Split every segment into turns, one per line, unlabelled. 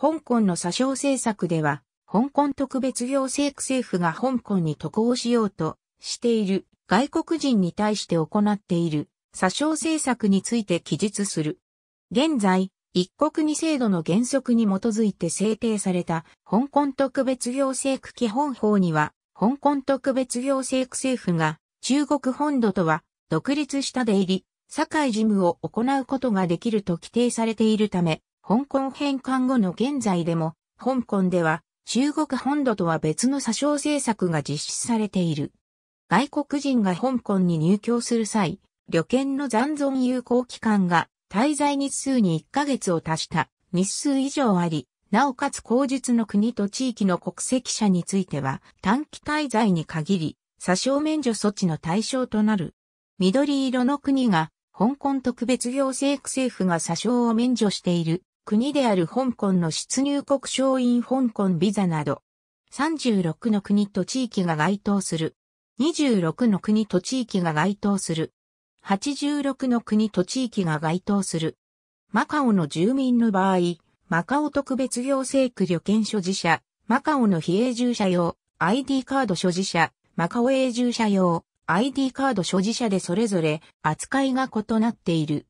香港の詐称政策では、香港特別行政区政府が香港に渡航しようとしている外国人に対して行っている詐称政策について記述する。現在、一国二制度の原則に基づいて制定された香港特別行政区基本法には、香港特別行政区政府が中国本土とは独立した出入り、境事務を行うことができると規定されているため、香港返還後の現在でも、香港では中国本土とは別の詐称政策が実施されている。外国人が香港に入居する際、旅券の残存有効期間が滞在日数に1ヶ月を足した日数以上あり、なおかつ口述の国と地域の国籍者については短期滞在に限り、詐称免除措置の対象となる。緑色の国が香港特別行政区政府が詐称を免除している国である香港の出入国証印香港ビザなど、36の国と地域が該当する。26の国と地域が該当する。86の国と地域が該当する。マカオの住民の場合、マカオ特別行政区旅券所持者、マカオの非永住者用、ID カード所持者、マカオ永住者用、ID カード所持者でそれぞれ扱いが異なっている。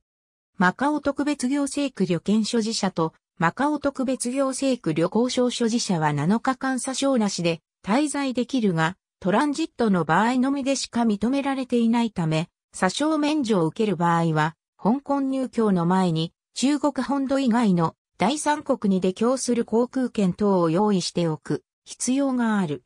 マカオ特別行政区旅券所持者と、マカオ特別行政区旅行証所持者は7日間査証なしで滞在できるが、トランジットの場合のみでしか認められていないため、査証免除を受ける場合は、香港入境の前に中国本土以外の第三国に出境する航空券等を用意しておく必要がある。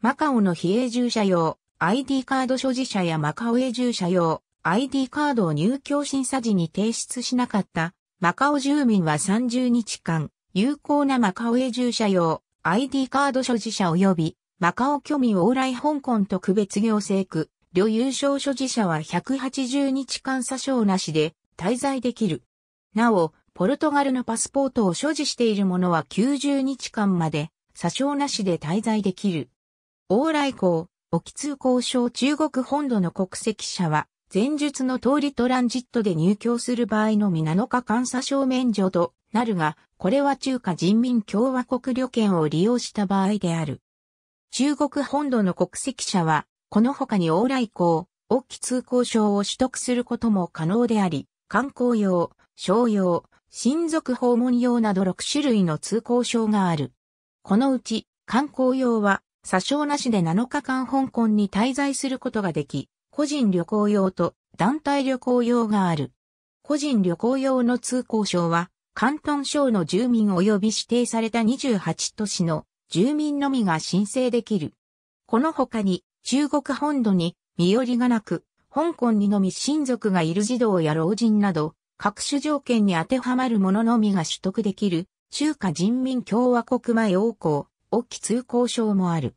マカオの非永住者用 ID カード所持者やマカオ永住者用 ID カードを入居審査時に提出しなかったマカオ住民は30日間、有効なマカオ永住者用 ID カード所持者及びマカオ居民往来香港特別行政区、旅優勝所持者は180日間詐称なしで滞在できる。なお、ポルトガルのパスポートを所持している者は90日間まで詐称なしで滞在できる。往来港、沖通交渉中国本土の国籍者は前述の通りトランジットで入境する場合のみ7日間差証免除となるが、これは中華人民共和国旅券を利用した場合である。中国本土の国籍者は、この他に往来港、大き通行証を取得することも可能であり、観光用、商用、親族訪問用など6種類の通行証がある。このうち、観光用は、詐称なしで7日間香港に滞在することができ、個人旅行用と団体旅行用がある。個人旅行用の通行証は、関東省の住民及び指定された28都市の住民のみが申請できる。この他に、中国本土に身寄りがなく、香港にのみ親族がいる児童や老人など、各種条件に当てはまる者ののみが取得できる、中華人民共和国前王公、大き通行証もある。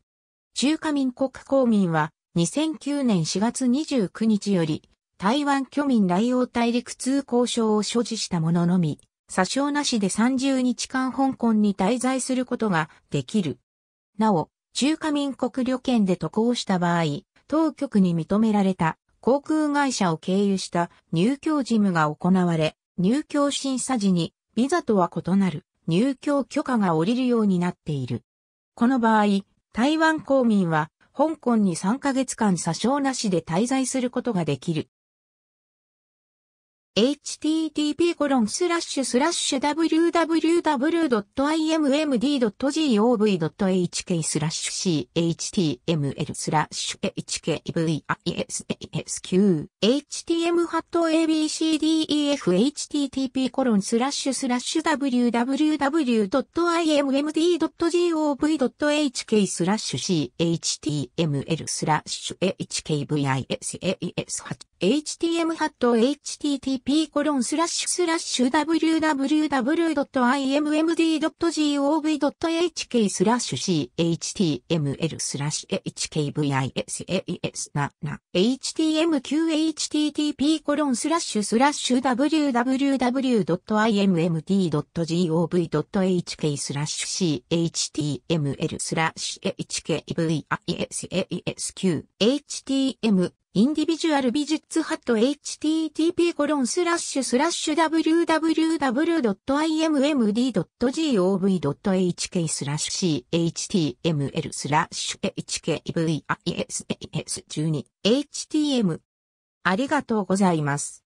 中華民国公民は、2009年4月29日より、台湾居民来往大陸通行証を所持した者のみ、詐称なしで30日間香港に滞在することができる。なお、中華民国旅券で渡航した場合、当局に認められた航空会社を経由した入居事務が行われ、入居審査時にビザとは異なる入居許可が下りるようになっている。この場合、台湾公民は香港に3ヶ月間詐称なしで滞在することができる。http://www.immd.gov.hk スラッシュ chtml スラッシュ hkvisasq htm ハット abcdefhttp スラッシュスラッシュ www.immd.gov.hk スラッシュ chtml スラッシュ hkvisasas8 htm.http://www.immd.gov.hk スラッシュ chtml スラッシュ hkvisas7 htmq.http コロンスラッシュスラッシュ www.immd.gov.hk スラッシュ chtml スラッシュ hkvisasq htm インディビジュアル美術ハット http コロンスラッシュスラッシュ www.immd.gov.hk スラッシュ html スラッシュ hkvisas12htm ありがとうございます。